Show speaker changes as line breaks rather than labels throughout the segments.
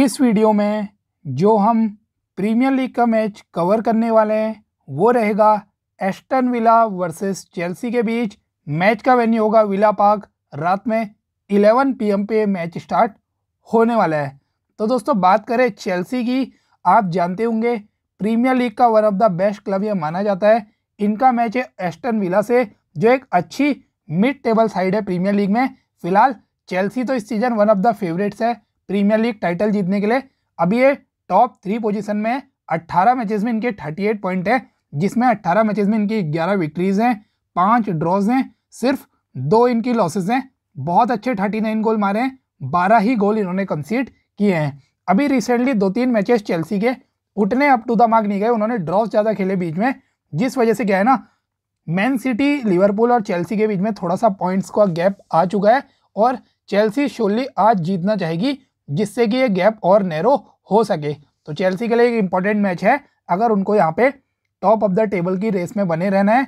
इस वीडियो में जो हम प्रीमियर लीग का मैच कवर करने वाले हैं वो रहेगा एस्टन विला वर्सेस चेल्सी के बीच मैच का वेन्यू होगा विला पार्क रात में 11 पीएम पे मैच स्टार्ट होने वाला है तो दोस्तों बात करें चेल्सी की आप जानते होंगे प्रीमियर लीग का one of the best club यह माना जाता है इनका मैच है एस्टन विला से जो एक अच्छी मिड टेबल साइड है प्रीमियर लीग में फिलहाल चेल्सी तो इस season one of the favourites है प्रीमियर लीग टाइटल जीतने के लिए अभी ये टॉप थ्री पोजीशन में है अट्ठारह मैचेस में इनके थर्टी एट पॉइंट है जिसमें अट्ठारह मैचेस में इनकी ग्यारह विक्ट्रीज हैं पाँच ड्रॉज हैं सिर्फ दो इनकी लॉसेज हैं बहुत अच्छे थर्टी नाइन गोल मारे हैं बारह ही गोल इन्होंने कंसीड किए हैं अभी रिसेंटली दो तीन मैचेस चेल्सी के उतने अप टू द मार्क नहीं गए उन्होंने ड्रॉप ज़्यादा खेले बीच में जिस वजह से क्या है ना मैन सिटी लिवरपूल और चेल्सी के बीच में थोड़ा सा पॉइंट्स का गैप आ चुका है और चेल्सी शोली आज जीतना चाहेगी जिससे कि ये गैप और नैरो हो सके तो चेल्सी के लिए एक इंपॉर्टेंट मैच है अगर उनको यहाँ पे टॉप ऑफ द टेबल की रेस में बने रहना है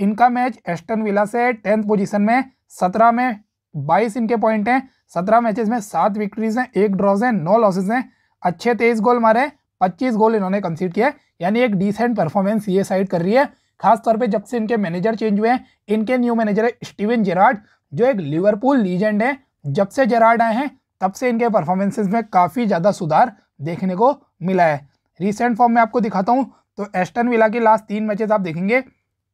इनका मैच एस्टन विला से टेंथ पोजीशन में सत्रह में बाईस इनके पॉइंट हैं सत्रह मैचेस में सात विक्ट्रीज हैं एक ड्रॉज हैं नौ लॉसेज हैं अच्छे तेईस गोल मारे पच्चीस गोल इन्होंने कंसीड किया यानी एक डिसेंट परफॉर्मेंस ये साइड कर रही है खासतौर पे जब से इनके मैनेजर चेंज हुए हैं इनके न्यू मैनेजर है स्टीवन जेराड जो एक लिवरपूल लीजेंड है जब से जेराड आए हैं तब से इनके परफॉर्मेंसेज में काफ़ी ज़्यादा सुधार देखने को मिला है रिसेंट फॉर्म में आपको दिखाता हूँ तो एस्टन विला के लास्ट तीन मैचेज आप देखेंगे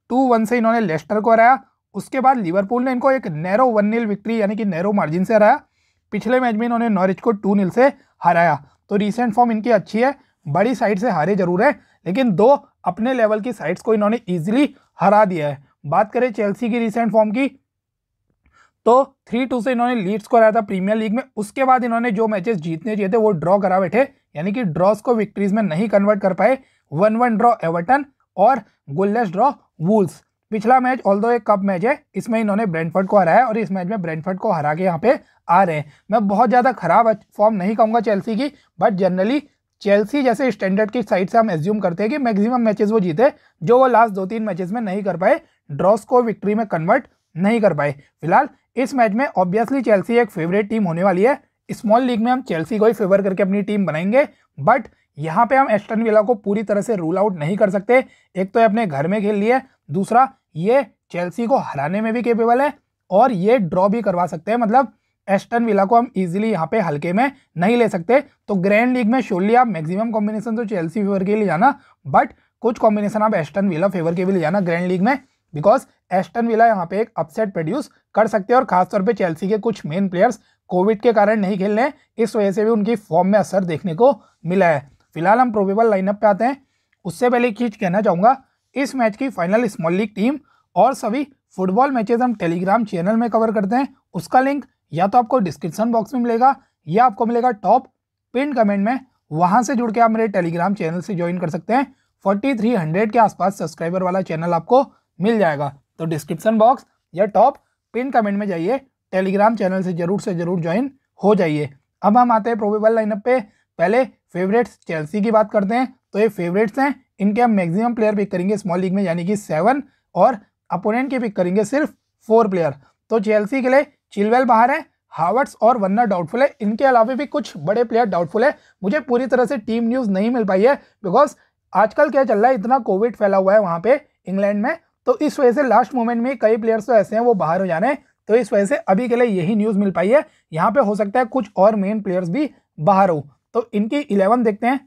टू वन से इन्होंने लेस्टर को हराया उसके बाद लिवरपूल ने इनको एक नैरो वन नील विक्ट्री यानी कि नैरो मार्जिन से हराया पिछले मैच में इन्होंने नॉरिच को टू नील से हराया तो रिसेंट फॉर्म इनकी अच्छी है बड़ी साइड से हारे जरूर है लेकिन दो अपने लेवल की साइड्स को इन्होंने ईजिली हरा दिया है बात करें चेल्सी की रिसेंट फॉर्म की तो थ्री टू से इन्होंने लीड्स को हराया था प्रीमियर लीग में उसके बाद इन्होंने जो मैचेस जीतने चाहिए थे वो ड्रॉ करा बैठे यानी कि ड्रॉस को विक्ट्रीज में नहीं कन्वर्ट कर पाए वन वन ड्रॉ एवर्टन और गोललेस ड्रॉ वूल्स पिछला मैच ऑल एक कप मैच है इसमें इन्होंने ब्रेंडफर्ड को हराया और इस मैच में ब्रेंडफर्ड को हरा के यहाँ पे आ रहे हैं मैं बहुत ज़्यादा खराब फॉर्म नहीं कहूँगा चेल्सी की बट जनरली चेल्सी जैसे स्टैंडर्ड की साइड से हम एज्यूम करते हैं कि मैक्सिमम मैचेस वो जीते जो वो लास्ट दो तीन मैचेस में नहीं कर पाए ड्रॉस को विक्ट्री में कन्वर्ट नहीं कर पाए फिलहाल इस मैच में ऑब्वियसली चेल्सी एक फेवरेट टीम होने वाली है स्मॉल लीग में हम चेल्सी को ही फेवर करके अपनी टीम बनाएंगे बट यहाँ पे हम एस्टन विला को पूरी तरह से रूल आउट नहीं कर सकते एक तो अपने घर में खेल लिए दूसरा ये चेल्सी को हराने में भी केपेबल है और ये ड्रॉ भी करवा सकते हैं मतलब एस्टन विला को हम इजीली यहाँ पे हल्के में नहीं ले सकते तो ग्रैंड लीग में शोरली आप मैक्सिमम कॉम्बिनेशन तो चेल्सी फेवर के लिए जाना बट कुछ कॉम्बिनेशन आप एस्टन विला फेवर के भी ले जाना ग्रैंड लीग में बिकॉज एस्टन विला यहाँ पे एक अपसेट प्रोड्यूस कर सकते हैं और खासतौर पे चेल्सी के कुछ मेन प्लेयर्स कोविड के कारण नहीं खेल रहे हैं इस वजह से भी उनकी फॉर्म में असर देखने को मिला है फिलहाल हम प्रोबेबल लाइनअप पे आते हैं उससे पहले एक चीज़ कहना चाहूँगा इस मैच की फाइनल स्मॉल लीग टीम और सभी फुटबॉल मैचेस हम टेलीग्राम चैनल में कवर करते हैं उसका लिंक या तो आपको डिस्क्रिप्शन बॉक्स में मिलेगा या आपको मिलेगा टॉप पिन कमेंट में वहाँ से जुड़ के आप मेरे टेलीग्राम चैनल से ज्वाइन कर सकते हैं फोर्टी के आसपास सब्सक्राइबर वाला चैनल आपको मिल जाएगा तो डिस्क्रिप्सन बॉक्स या टॉप पिन कमेंट में जाइए टेलीग्राम चैनल से जरूर से जरूर ज्वाइन हो जाइए अब हम आते हैं प्रोबेबल लाइनअप पे पहले फेवरेट्स चेल्सी की बात करते हैं तो ये फेवरेट्स हैं इनके हम मैक्सिमम प्लेयर पिक करेंगे स्मॉल लीग में यानी कि सेवन और अपोनेंट के पिक करेंगे सिर्फ फोर प्लेयर तो चेल्सी के लिए चिलवेल बाहर है हावर्ट्स और वन्ना डाउटफुल है इनके अलावा भी कुछ बड़े प्लेयर डाउटफुल है मुझे पूरी तरह से टीम न्यूज़ नहीं मिल पाई है बिकॉज आजकल क्या चल रहा है इतना कोविड फैला हुआ है वहाँ पे इंग्लैंड में तो इस वजह से लास्ट मोमेंट में कई प्लेयर्स तो ऐसे हैं वो बाहर हो जाने तो इस वजह से अभी के लिए यही न्यूज़ मिल पाई है यहाँ पे हो सकता है कुछ और मेन प्लेयर्स भी बाहर हो तो इनकी इलेवन देखते हैं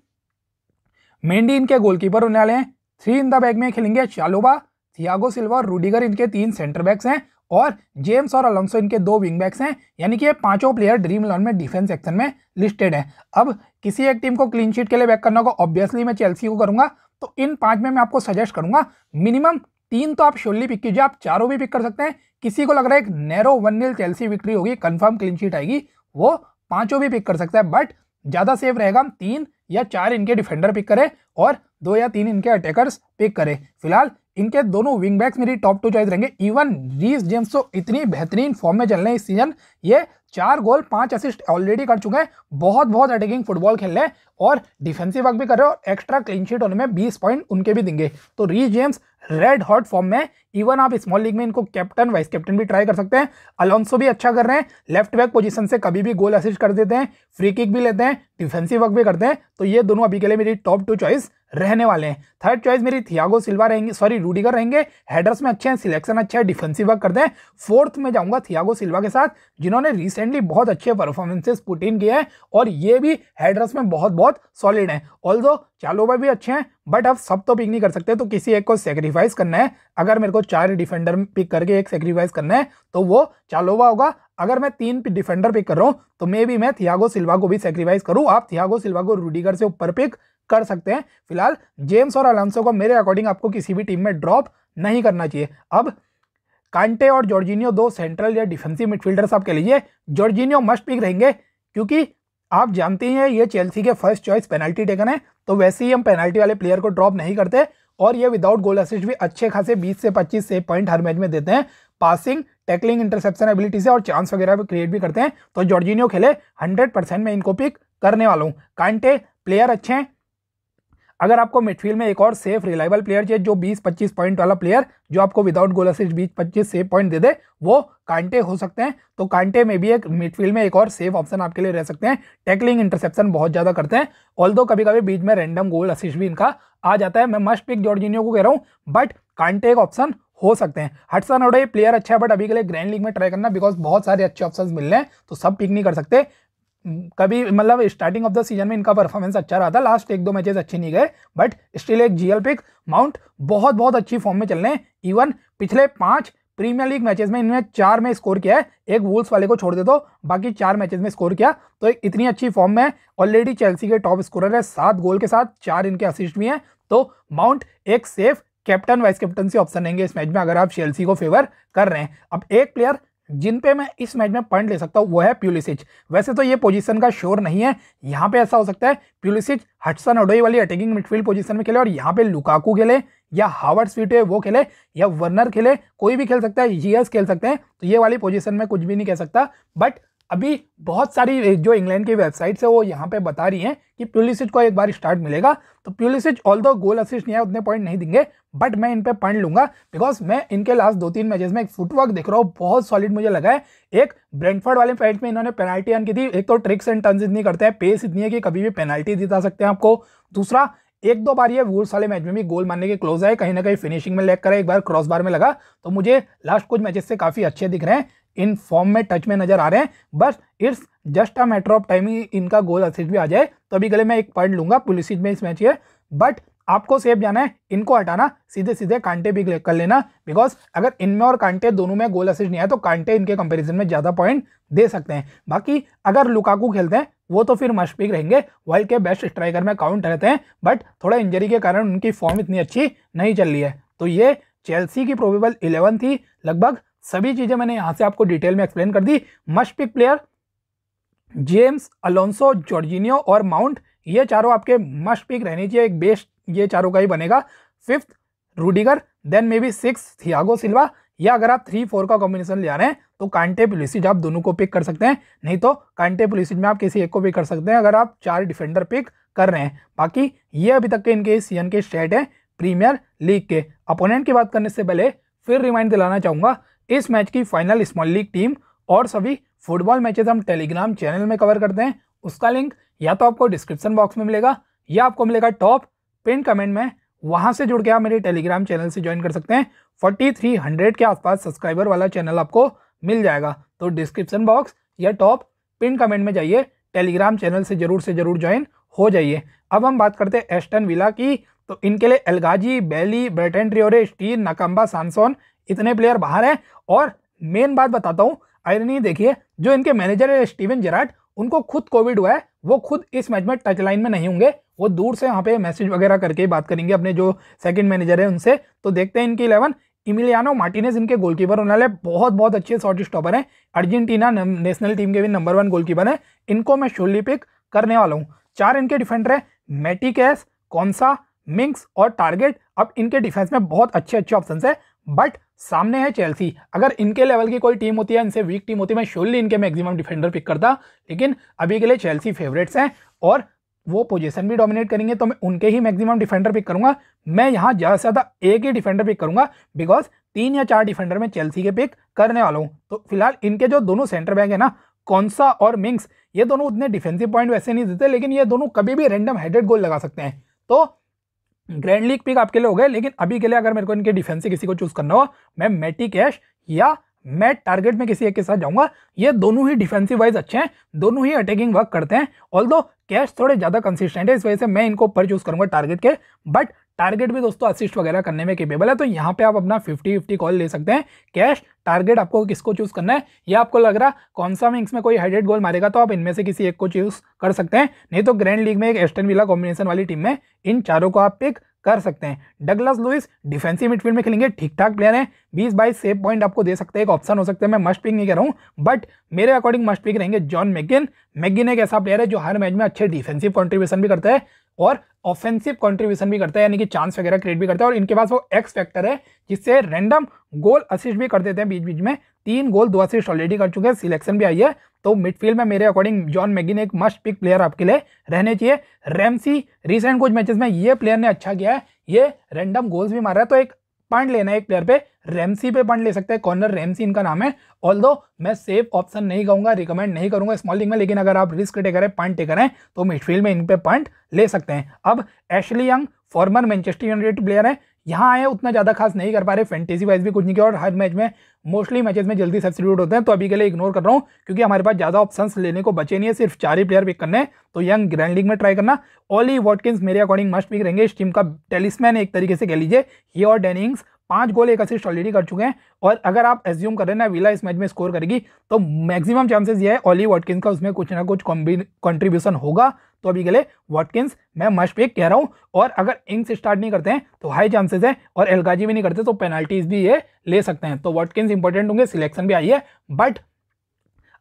मेंडी इनके गोलकीपर होने वाले हैं थ्री इन द बैग में खेलेंगे चालोबा थियागो सिल्वा और रूडिगर इनके तीन सेंटर बैक्स हैं और जेम्स और अलोंसो इनके दो विंग बैक्स हैं यानी कि ये पांचों प्लेयर ड्रीम इलेवन में डिफेंस सेक्शन में लिस्टेड हैं अब किसी एक टीम को क्लीन शीट के लिए बैक करना होगा ऑब्वियसली मैं चेल्सी को करूंगा तो इन पांच में मैं आपको सजेस्ट करूंगा मिनिमम तीन तो आप श्योरली पिक कीजिए आप चारों भी पिक कर सकते हैं किसी को लग रहा है एक narrow one nil Chelsea victory होगी कन्फर्म क्लीन शीट आएगी वो पांचों भी पिक कर सकता है बट ज़्यादा सेफ रहेगा हम तीन या चार इनके डिफेंडर पिक करें और दो या तीन इनके अटैकर्स पिक करें फिलहाल इनके दोनों विंग बैक्स मेरी टॉप टू चॉइस रहेंगे इवन रीस जेम्स तो इतनी बेहतरीन फॉर्म में चल रहे हैं इस सीजन ये चार गोल पांच असिस्ट ऑलरेडी कर चुके हैं बहुत बहुत अटैकिंग फुटबॉल खेल रहे हैं और डिफेंसिव वर्क भी कर रहे हैं और एक्स्ट्रा क्लीन शीट होने में बीस पॉइंट उनके भी देंगे तो Reece James red hot form में इवन आप स्मॉल लीग में इनको कैप्टन वाइस कैप्टन भी ट्राई कर सकते हैं अलोंसो भी अच्छा कर रहे हैं लेफ्ट बैक पोजिशन से कभी भी गोल असिस्ट कर देते हैं फ्री किक भी लेते हैं डिफेंसिव वर्क भी करते हैं तो ये दोनों अभी के लिए मेरी टॉप टू चॉइस रहने वाले हैं थर्ड चॉइस मेरी थियागो सिल्वा रहेंगे सॉरी रूडीगर रहेंगे हेडर्स में अच्छे हैं सिलेक्शन अच्छा है डिफेंसिव वर्क करते हैं फोर्थ में जाऊंगा थियागो सिल्वा के साथ जिन्होंने रिसेंटली बहुत अच्छे परफॉर्मेंसेस पुट इन किए हैं और ये भी हेडर्स में बहुत बहुत सॉलिड हैं ऑल्दो चालोबा भी अच्छे हैं बट अब सब तो पिक नहीं कर सकते तो किसी एक को सेक्रीफाइस करना है अगर मेरे को चार डिफेंडर पिक करके एक सेक्रीफाइस करना है तो वो चालोवा होगा अगर मैं तीन डिफेंडर पिक कर रहा हूँ तो मे भी मैं थियागो सिल्वा को भी सेक्रीफाइस करूँ आप थियागो सिल्वा को रूडीगर से ऊपर पिक कर सकते हैं फिलहाल जेम्स और अलंसो को मेरे अकॉर्डिंग आपको किसी भी टीम में ड्रॉप नहीं करना चाहिए अब कांटे और जॉर्जिनियो दो सेंट्रल या डिफेंसिव मिडफील्डर्स आप कह लीजिए जॉर्जिनियो मस्ट पिक रहेंगे क्योंकि आप जानते हैं ये चेल्सी के फर्स्ट चॉइस पेनल्टी टेकन है तो वैसे ही हम पेनल्टी वाले प्लेयर को ड्रॉप नहीं करते और ये विदाउट गोल असिस्ट भी अच्छे खासे 20 से 25 से पॉइंट हर मैच में देते हैं पासिंग टैकलिंग इंटरसेप्शन एबिलिटी से और चांस वगैरह भी क्रिएट भी करते हैं तो जॉर्जिनियो खेले 100 परसेंट मैं इनको पिक करने वाला हूँ कांटे प्लेयर अच्छे हैं अगर आपको मिडफील्ड में एक और सेफ रिलायबल प्लेयर चाहिए जो 20-25 पॉइंट वाला प्लेयर जो आपको without goal assist 20-25 safe point दे दे वो कांटे हो सकते हैं तो कांटे में भी एक मिडफील्ड में एक और सेफ ऑप्शन आपके लिए रह सकते हैं टैकलिंग इंटरसेप्शन बहुत ज़्यादा करते हैं ऑल कभी कभी बीच में रैंडम गोल असिस्ट भी इनका आ जाता है मैं मस्ट पिक जॉर्जिनियो को कह रहा हूँ बट कांटे एक ऑप्शन हो सकते हैं हटसन ओडे प्लेयर अच्छा है बट अभी के लिए ग्रैंड लीग में ट्राई करना बिकॉज बहुत सारे अच्छे ऑप्शन मिल रहे हैं तो सब पिक नहीं कर सकते कभी मतलब स्टार्टिंग ऑफ द सीजन में इनका परफॉर्मेंस अच्छा रहा था लास्ट एक दो मैचेस अच्छे नहीं गए बट स्टिल एक जीएल पिक माउंट बहुत बहुत अच्छी फॉर्म में चल रहे हैं इवन पिछले पांच प्रीमियर लीग मैचेस में इन्होंने चार में स्कोर किया है एक वुल्स वाले को छोड़ दे दो बाकी चार मैचेस में स्कोर किया तो एक इतनी अच्छी फॉर्म में ऑलरेडी चेल्सी के टॉप स्कोरर है सात गोल के साथ चार इनके असिस्ट भी हैं तो माउंट एक safe captain vice captaincy option रहेंगे इस मैच में अगर आप चेल्सी को फेवर कर रहे हैं अब एक प्लेयर जिन पे मैं इस मैच में पॉइंट ले सकता हूँ वो है प्यूलिसिच वैसे तो ये पोजीशन का श्योर नहीं है यहाँ पे ऐसा हो सकता है प्यूलिसिच हटसन ओडोई वाली अटैकिंग मिडफील्ड पोजीशन में खेले और यहाँ पे लुकाकू खेले या हावर्ड स्वीट वो खेले या वर्नर खेले कोई भी खेल सकता है जीएस खेल सकते हैं तो ये वाली पोजिशन में कुछ भी नहीं कह सकता बट अभी बहुत सारी जो इंग्लैंड की वेबसाइट्स है वो यहाँ पे बता रही हैं कि प्यूलिसिच को एक बार स्टार्ट मिलेगा तो प्यूलिसिच ऑल दो गोल असिस्ट नहीं है उतने पॉइंट नहीं देंगे बट मैं इन पर पढ़ लूंगा बिकॉज मैं इनके लास्ट दो तीन मैचेस में एक फुटवर्क देख रहा हूँ बहुत सॉलिड मुझे लगा है एक ब्रेंडफर्ड वाले फाइट में इन्होंने पेनाल्टी अन की थी एक तो ट्रिक्स एंड टर्न इतनी करते हैं पेस इतनी है कि कभी भी पेनाल्टी दिता सकते हैं आपको दूसरा एक दो बार ये वूल्स वाले मैच में भी गोल मारने के क्लोज आए कहीं ना कहीं फिनिशिंग में लेकर करा एक बार क्रॉस बार में लगा तो मुझे लास्ट कुछ मैचेस से काफ़ी अच्छे दिख रहे हैं इन फॉर्म में टच में नजर आ रहे हैं बस it's just a matter of time ही इनका गोल असिस्ट भी आ जाए तो अभी गले मैं एक पॉइंट लूंगा पुलिस में इस मैच के बट आपको सेफ जाना है इनको हटाना सीधे सीधे कांटे भी कर लेना बिकॉज अगर इनमें और कांटे दोनों में गोल असिस्ट नहीं आए तो कांटे इनके कंपैरिजन में ज़्यादा पॉइंट दे सकते हैं बाकी अगर लुकाकू खेलते हैं वो तो फिर मशपिक रहेंगे वर्ल्ड के बेस्ट स्ट्राइकर में काउंट रहते हैं बट थोड़ा इंजरी के कारण उनकी फॉर्म इतनी अच्छी नहीं चल रही है तो ये चेल्सी की प्रोबेबल इलेवन थी लगभग सभी चीज़ें मैंने यहां से आपको डिटेल में एक्सप्लेन कर दी must pick player James Alonso Jorginho और माउंट ये चारों आपके मस्ट पिक रहने चाहिए एक बेस्ट ये चारों का ही बनेगा fifth Rudiger then maybe six Thiago Silva या अगर आप थ्री फोर का कॉम्बिनेशन ले आ रहे हैं तो कांटे पुलिसिज आप दोनों को पिक कर सकते हैं नहीं तो कांटे पुलिसिज में आप किसी एक को पिक कर सकते हैं अगर आप चार डिफेंडर पिक कर रहे हैं बाकी ये अभी तक के इनके सी के स्टेट हैं प्रीमियर लीग के अपोनेंट की बात करने से पहले फिर रिमाइंड दिलाना चाहूँगा इस मैच की फाइनल स्मॉल लीग टीम और सभी फुटबॉल मैचेस हम टेलीग्राम चैनल में कवर करते हैं उसका लिंक या तो आपको डिस्क्रिप्शन बॉक्स में मिलेगा या आपको मिलेगा टॉप पिन कमेंट में वहां से जुड़ के आप मेरे टेलीग्राम चैनल से ज्वाइन कर सकते हैं फोर्टी थ्री हंड्रेड के आसपास सब्सक्राइबर वाला चैनल आपको मिल जाएगा तो डिस्क्रिप्शन बॉक्स या टॉप पिन कमेंट में जाइए टेलीग्राम चैनल से ज़रूर से ज़रूर ज्वाइन हो जाइए अब हम बात करते हैं एस्टन विला की तो इनके लिए एलगाजी बैली ब्रेटन ट्रियोरे स्टीन नकम्बा सानसोन इतने प्लेयर बाहर हैं और मेन बात बताता हूँ आयरनी देखिए जो इनके मैनेजर है स्टीवन जेराट उनको खुद कोविड हुआ है वो खुद इस मैच में टच लाइन में नहीं होंगे वो दूर से यहाँ पे मैसेज वगैरह करके बात करेंगे अपने जो सेकंड मैनेजर है उनसे तो देखते हैं इनकी इलेवन इमिलियानो मार्टिनेस इनके गोलकीपर होने वाले बहुत बहुत अच्छे शॉर्ट स्टॉपर हैं अर्जेंटीना नेशनल टीम के भी नंबर वन गोलकीपर हैं इनको मैं शोली पिक करने वाला हूँ चार इनके डिफेंडर हैं मेटी कैस कौनसा मिंक्स और टारगेट अब इनके डिफेंस में बहुत अच्छे अच्छे ऑप्शन है बट सामने है चेल्सी अगर इनके लेवल की कोई टीम होती है इनसे वीक टीम होती है मैं श्योरली इनके मैक्सिमम डिफेंडर पिक करता लेकिन अभी के लिए चेल्सी फेवरेट्स हैं और वो पोजीशन भी डोमिनेट करेंगे तो मैं उनके ही मैक्सिमम डिफेंडर पिक करूंगा मैं यहाँ ज़्यादा से ज़्यादा एक ही डिफेंडर पिक करूंगा बिकॉज तीन या चार डिफेंडर में चेल्सी के पिक करने वाला हूँ तो फिलहाल इनके जो दोनों सेंटर बैग है ना कौनसा और मिंग्स ये दोनों उतने डिफेंसिव पॉइंट वैसे नहीं देते लेकिन ये दोनों कभी भी रेंडम हेडेड गोल लगा सकते हैं तो ग्रैंड लीग पिक आपके लिए हो गए लेकिन अभी के लिए अगर मेरे को इनके डिफेंस से किसी को चूज करना हो मैं मेटी कैश या मैं टारगेट में किसी एक के साथ जाऊंगा ये दोनों ही डिफेंसिव वाइज अच्छे हैं दोनों ही अटैकिंग वर्क करते हैं ऑल दो कैश थोड़े ज़्यादा कंसिस्टेंट है इस वजह से मैं इनको ऊपर चूज़ करूंगा टारगेट के बट टारगेट भी दोस्तों असिस्ट वगैरह करने में केपेबल है तो यहाँ पे आप अपना 50-50 कॉल ले सकते हैं कैश टारगेट आपको किसको चूज़ करना है ये आपको लग रहा कौन सा विंग्स में कोई हाइड्रेड गोल मारेगा तो आप इनमें से किसी एक को चूज़ कर सकते हैं नहीं तो ग्रैंड लीग में एक एस्टन विला कॉम्बिनेशन वाली टीम में इन चारों को आप पिक कर सकते हैं डगलस लुइस डिफेंसिव मिडफील्ड में खेलेंगे ठीक ठाक प्लेयर हैं बीस बाईस सेव पॉइंट आपको दे सकते हैं एक ऑप्शन हो सकते हैं मैं मस्ट पिक नहीं कह रहा हूँ बट मेरे अकॉर्डिंग मस्ट पिक रहेंगे जॉन मैगिन मैगिन एक ऐसा प्लेयर है जो हर मैच में अच्छे डिफेंसिव कॉन्ट्रीब्यूशन भी करता है और ऑफेंसिव कंट्रीब्यूशन भी करता है यानी कि चांस वगैरह क्रिएट भी करता है और इनके पास वो एक्स फैक्टर है जिससे रैंडम गोल असिस्ट भी कर देते हैं बीच बीच में तीन गोल दो असिस्ट ऑलरेडी कर चुके हैं सिलेक्शन भी आई है तो मिडफील्ड में मेरे अकॉर्डिंग जॉन मैगिन एक मस्ट पिक प्लेयर आपके लिए रहने चाहिए रेमसी रिसेंट कुछ मैचेस में ये प्लेयर ने अच्छा किया है ये रैंडम गोल्स भी मार रहा है तो एक पॉइंट लेना है एक प्लेयर पे रेमसी पे पॉइंट ले सकते हैं कॉर्नर रेमसी इनका नाम है ऑल मैं सेफ ऑप्शन नहीं कहूंगा रिकमेंड नहीं करूंगा स्मॉल में लेकिन अगर आप रिस्क टेकर है पॉइंट टेकर हैं तो मिडफील्ड में इन पे पॉइंट ले सकते हैं अब Ashley Young former Manchester United player है यहाँ आए उतना ज़्यादा खास नहीं कर पा रहे फैंटेसी वाइज भी कुछ नहीं किया और हर मैच में मोस्टली मैचेस में जल्दी सब्सिट्यूट होते हैं तो अभी के लिए इग्नोर कर रहा हूँ क्योंकि हमारे पास ज़्यादा ऑप्शंस लेने को बचे नहीं है सिर्फ चार ही प्लेयर पिक करने तो यंग ग्रैंड लीग में ट्राई करना ओली वॉटकिंस मेरे अकॉर्डिंग मस्ट पिक रहेंगे इस टीम का टेलिसमैन एक तरीके से कह लीजिए ही और डेनिंग्स पांच गोल एक असिस्ट ऑलरेडी कर चुके हैं और अगर आप एज्यूम करें ना विला इस मैच में स्कोर करेगी तो मैक्सिमम चांसेस ये है ऑली वॉटकिंस का उसमें कुछ ना कुछ कंट्रीब्यूशन होगा तो अभी के लिए वॉटकिंस मैं मस्ट पे कह रहा हूँ और अगर इंग्स स्टार्ट नहीं करते हैं तो हाई चांसेस है और एलगाजी भी नहीं करते तो पेनल्टीज भी ये ले सकते हैं तो वॉटकिंस इंपॉर्टेंट होंगे सिलेक्शन भी आई है बट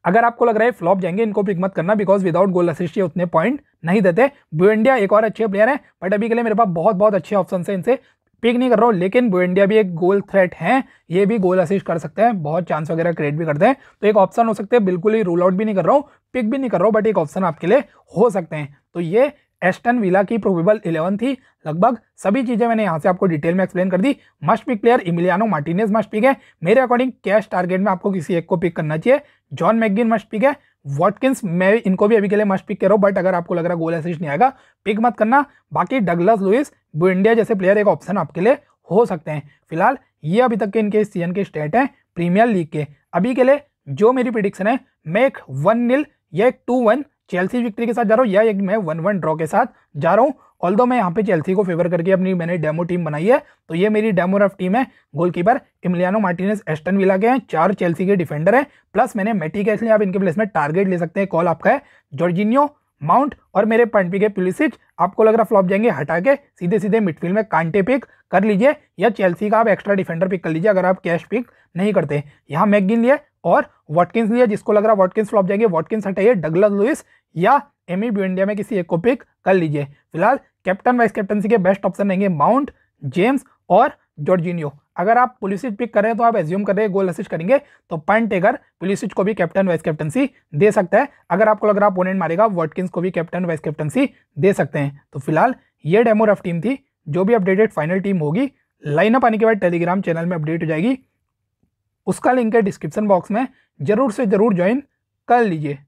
अगर आपको लग रहा है फ्लॉप जाएंगे इनको पिक मत करना बिकॉज विदाउट गोल असिस्ट ये उतने पॉइंट नहीं देते ब्यू इंडिया एक और अच्छे प्लेयर हैं बट अभी के लिए मेरे पास बहुत बहुत अच्छे ऑप्शन है इनसे पिक नहीं कर रहा हूँ लेकिन बुएंडिया भी एक गोल थ्रेट है ये भी गोल असिस्ट कर सकते हैं बहुत चांस वगैरह क्रिएट भी करते हैं तो एक ऑप्शन हो सकते हैं बिल्कुल ही रूल आउट भी नहीं कर रहा हूँ पिक भी नहीं कर रहा हूँ बट एक ऑप्शन आपके लिए हो सकते हैं तो ये एस्टन विला की प्रोबेबल इलेवन थी लगभग सभी चीज़ें मैंने यहाँ से आपको डिटेल में एक्सप्लेन कर दी must pick player Emiliano Martinez must pick है मेरे अकॉर्डिंग कैश टारगेट में आपको किसी एक को पिक करना चाहिए जॉन मैगिन मस्ट पिक है वॉटकिंस मैं इनको भी अभी के लिए मस्ट पिक कर रहा हूँ बट अगर आपको लग रहा है गोल एसिस्ट नहीं आएगा पिक मत करना बाकी डगलस लुइस बुइंडिया जैसे प्लेयर एक ऑप्शन आपके लिए हो सकते हैं फिलहाल ये अभी तक के इनके सीजन के स्टेट हैं प्रीमियर लीग के अभी के लिए जो मेरी प्रिडिक्शन है मैं एक वन नील या एक टू वन चेल्सी विक्ट्री के साथ जा रहा हूँ या एक मैं वन वन ड्रॉ के साथ जा रहा हूँ ऑल दो मैं यहाँ पे चेल्सी को फेवर करके अपनी मैंने डेमो टीम बनाई है तो ये मेरी डेमो रफ टीम है goalkeeper Emiliano Martinez Aston Villa के हैं चार चेल्सी के डिफेंडर हैं प्लस मैंने मेटी के इसलिए आप इनके प्लेस में टारगेट ले सकते हैं कॉल आपका है जॉर्जिनियो माउंट और मेरे पनपी के पुलिसिच आपको लग रहा फ्लॉप जाएंगे हटा के सीधे सीधे मिडफील्ड में कांटे पिक कर लीजिए या चेल्सी का आप एक्स्ट्रा डिफेंडर पिक कर लीजिए अगर आप कैश पिक नहीं करते यहाँ मैगिन लिए और वॉटकिंस लिए जिसको लग रहा है वॉटकिंस फ्लॉप जाएंगे वॉटकिंस हटाइए डगलस लुइस या एम इंडिया e में किसी एक को पिक कर लीजिए फिलहाल कैप्टन वाइस कैप्टनसी के बेस्ट ऑप्शन रहेंगे माउंट जेम्स और जॉर्जिनियो अगर आप पुलिस पिक करें तो आप एज्यूम कर रहे हैं गोल तो असिस्ट करेंगे तो पॉइंट टेकर पुलिसिज को भी कैप्टन वाइस कैप्टनसी दे सकता है अगर आपको लग रहा अपोनेंट मारेगा वॉटकिंस को भी कैप्टन वाइस कैप्टनसी दे सकते हैं तो फिलहाल ये डेमो रफ टीम थी जो भी अपडेटेड फाइनल टीम होगी लाइनअप आने के बाद टेलीग्राम चैनल में अपडेट हो जाएगी उसका लिंक है डिस्क्रिप्शन बॉक्स में ज़रूर से ज़रूर ज्वाइन कर लीजिए